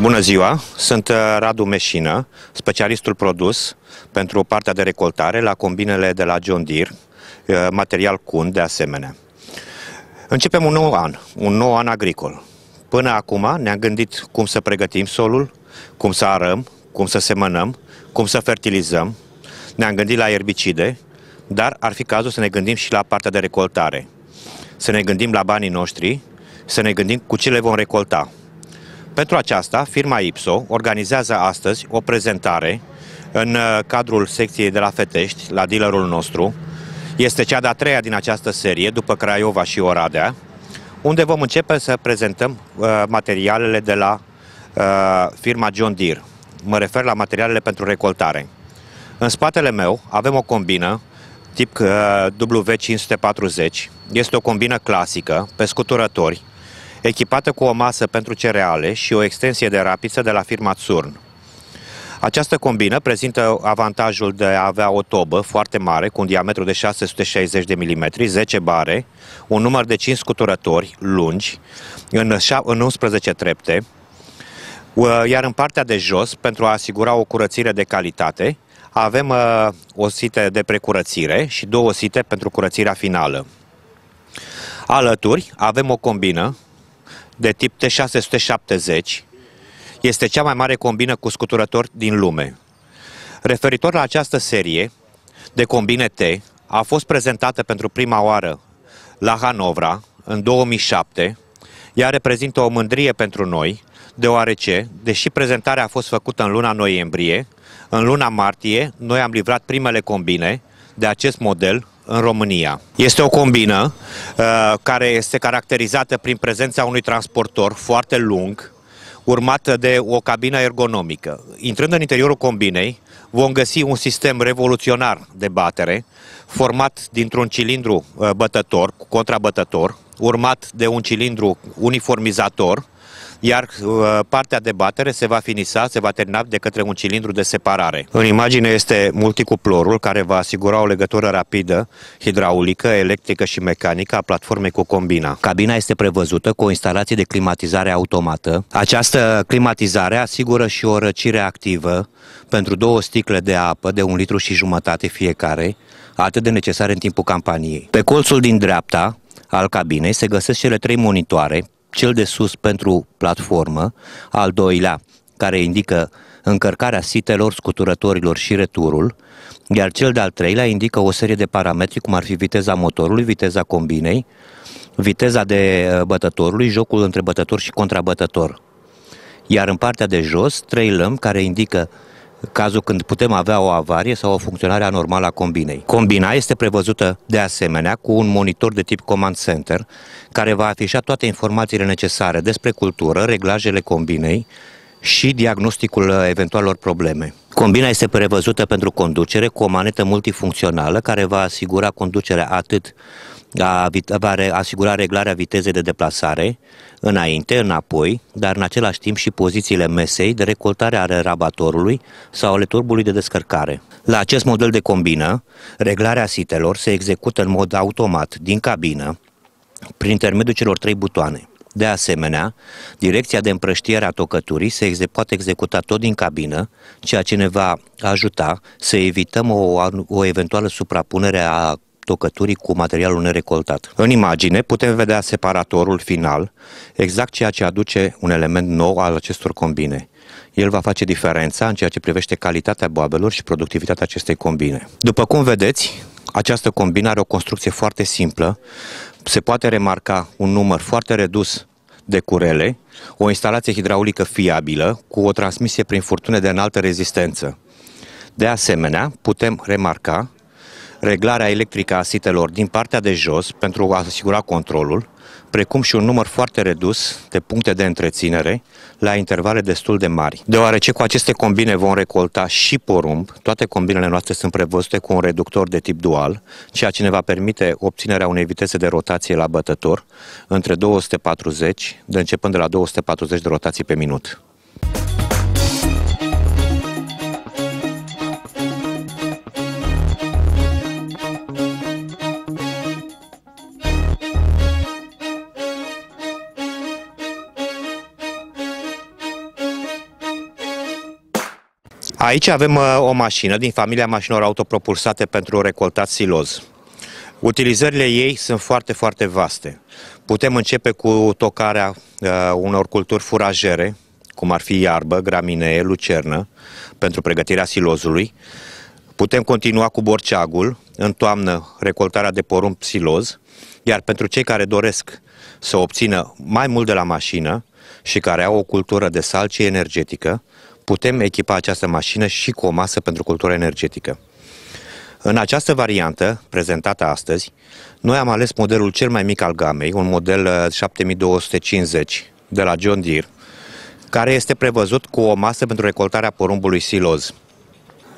Bună ziua, sunt uh, Radu Meșină, specialistul produs pentru partea de recoltare la combinele de la John Deere, uh, material CUN de asemenea. Începem un nou an, un nou an agricol. Până acum ne-am gândit cum să pregătim solul, cum să arăm, cum să semănăm, cum să fertilizăm, ne-am gândit la erbicide, dar ar fi cazul să ne gândim și la partea de recoltare. Să ne gândim la banii noștri, să ne gândim cu ce le vom recolta. Pentru aceasta, firma Ipso organizează astăzi o prezentare în uh, cadrul secției de la Fetești, la dealerul nostru. Este cea de-a treia din această serie, după Craiova și Oradea, unde vom începe să prezentăm uh, materialele de la uh, firma John Deere. Mă refer la materialele pentru recoltare. În spatele meu avem o combină tip uh, W540. Este o combină clasică, pe scuturători, echipată cu o masă pentru cereale și o extensie de rapiță de la firma Tsurn. Această combină prezintă avantajul de a avea o tobă foarte mare, cu un diametru de 660 de mm, 10 bare, un număr de 5 scuturători lungi, în, 11 trepte, ă, iar în partea de jos, pentru a asigura o curățire de calitate, avem ă, o site de precurățire și două site pentru curățirea finală. Alături avem o combină de tip T670 este cea mai mare combină cu scuturător din lume. Referitor la această serie de combine T, a fost prezentată pentru prima oară la Hanovra în 2007. Ea reprezintă o mândrie pentru noi, deoarece, deși prezentarea a fost făcută în luna noiembrie, în luna martie noi am livrat primele combine de acest model în România. Este o combină uh, care este caracterizată prin prezența unui transportor foarte lung, urmată de o cabină ergonomică. Intrând în interiorul combinei, vom găsi un sistem revoluționar de batere, format dintr-un cilindru uh, bătător, contrabătător, urmat de un cilindru uniformizator, iar uh, partea de batere se va finisa, se va termina de către un cilindru de separare. În imagine este multicuplorul care va asigura o legătură rapidă, hidraulică, electrică și mecanică a platformei cu combina. Cabina este prevăzută cu o instalație de climatizare automată. Această climatizare asigură și o răcire activă pentru două sticle de apă de un litru și jumătate fiecare, atât de necesare în timpul campaniei. Pe colțul din dreapta al cabinei se găsesc cele trei monitoare cel de sus pentru platformă, al doilea care indică încărcarea sitelor, scuturătorilor și returul, iar cel de-al treilea indică o serie de parametri, cum ar fi viteza motorului, viteza combinei, viteza de uh, bătătorului, jocul între bătător și contrabătător. Iar în partea de jos, trei lăm care indică uh, cazul când putem avea o avarie sau o funcționare anormală a combinei. Combina este prevăzută de asemenea cu un monitor de tip Command Center care va afișa toate informațiile necesare despre cultură, reglajele combinei și diagnosticul uh, eventualor probleme. Combina este prevăzută pentru conducere cu o manetă multifuncțională care va asigura conducerea atât a, va asigura reglarea vitezei de deplasare, înainte, înapoi, dar în același timp și pozițiile mesei de recoltare a rabatorului sau ale turbului de descărcare. La acest model de combină, reglarea sitelor se execută în mod automat din cabină prin intermediul celor trei butoane. De asemenea, direcția de împrăștiere a tocăturii se exe- poate executa tot din cabină, ceea ce ne va ajuta să evităm o, o eventuală suprapunere a stocăturii cu materialul nerecoltat. În imagine putem vedea separatorul final, exact ceea ce aduce un element nou al acestor combine. El va face diferența în ceea ce privește calitatea boabelor și productivitatea acestei combine. După cum vedeți, această combină are o construcție foarte simplă. Se poate remarca un număr foarte redus de curele, o instalație hidraulică fiabilă cu o transmisie prin furtune de înaltă rezistență. De asemenea, putem remarca reglarea electrică a sitelor din partea de jos pentru a asigura controlul, precum și un număr foarte redus de puncte de întreținere la intervale destul de mari. Deoarece cu aceste combine vom recolta și porumb, toate combinele noastre sunt prevăzute cu un reductor de tip dual, ceea ce ne va permite obținerea unei viteze de rotație la bătător între 240, de începând de la 240 de rotații pe minut. Aici avem uh, o mașină din familia mașinilor autopropulsate pentru recoltat siloz. Utilizările ei sunt foarte, foarte vaste. Putem începe cu tocarea uh, unor culturi furajere, cum ar fi iarbă, graminee, lucernă, pentru pregătirea silozului. Putem continua cu borceagul, în toamnă recoltarea de porumb siloz, iar pentru cei care doresc să obțină mai mult de la mașină și care au o cultură de salcie energetică, putem echipa această mașină și cu o masă pentru cultură energetică. În această variantă, prezentată astăzi, noi am ales modelul cel mai mic al gamei, un model 7250 uh, de la John Deere, care este prevăzut cu o masă pentru recoltarea porumbului siloz.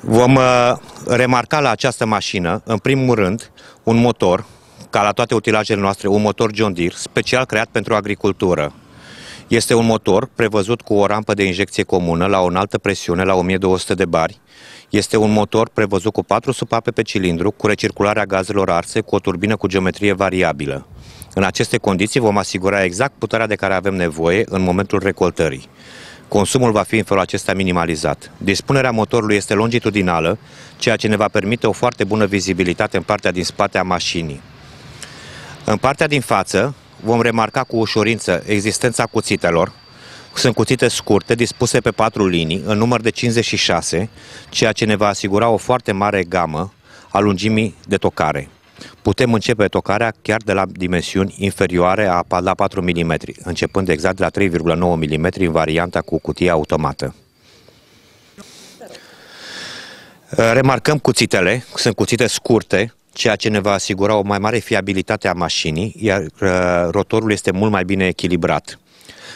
Vom uh, remarca la această mașină, în primul rând, un motor, ca la toate utilajele noastre, un motor John Deere, special creat pentru agricultură, este un motor prevăzut cu o rampă de injecție comună la o înaltă presiune la 1200 de bari. Este un motor prevăzut cu 4 supape pe cilindru, cu recircularea gazelor arse, cu o turbină cu geometrie variabilă. În aceste condiții vom asigura exact puterea de care avem nevoie în momentul recoltării. Consumul va fi în felul acesta minimalizat. Dispunerea motorului este longitudinală, ceea ce ne va permite o foarte bună vizibilitate în partea din spate a mașinii. În partea din față, vom remarca cu ușurință existența cuțitelor. Sunt cuțite scurte, dispuse pe patru linii, în număr de 56, ceea ce ne va asigura o foarte mare gamă a lungimii de tocare. Putem începe tocarea chiar de la dimensiuni inferioare a, la 4 mm, începând exact de la 3,9 mm în varianta cu cutie automată. Remarcăm cuțitele, sunt cuțite scurte, ceea ce ne va asigura o mai mare fiabilitate a mașinii, iar uh, rotorul este mult mai bine echilibrat.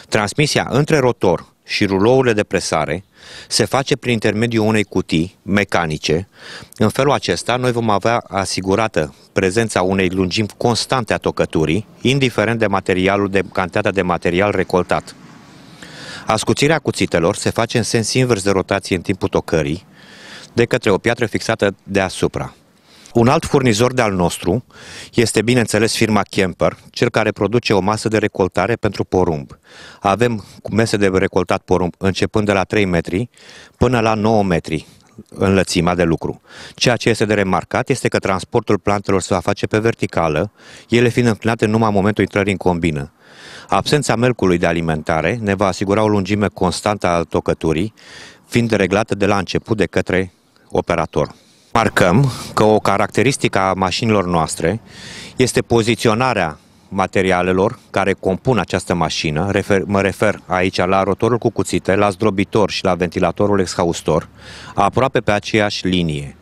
Transmisia între rotor și rulourile de presare se face prin intermediul unei cutii mecanice. În felul acesta, noi vom avea asigurată prezența unei lungimi constante a tocăturii, indiferent de materialul de cantitatea de material recoltat. Ascuțirea cuțitelor se face în sens invers de rotație în timpul tocării, de către o piatră fixată deasupra. Un alt furnizor de-al nostru este, bineînțeles, firma Kemper, cel care produce o masă de recoltare pentru porumb. Avem mese de recoltat porumb începând de la 3 metri până la 9 metri în lățima de lucru. Ceea ce este de remarcat este că transportul plantelor se va face pe verticală, ele fiind înclinate numai în momentul intrării în combină. Absența melcului de alimentare ne va asigura o lungime constantă a tocăturii, fiind reglată de la început de către operator remarcăm că o caracteristică a mașinilor noastre este poziționarea materialelor care compun această mașină, refer, mă refer aici la rotorul cu cuțite, la zdrobitor și la ventilatorul exhaustor, aproape pe aceeași linie.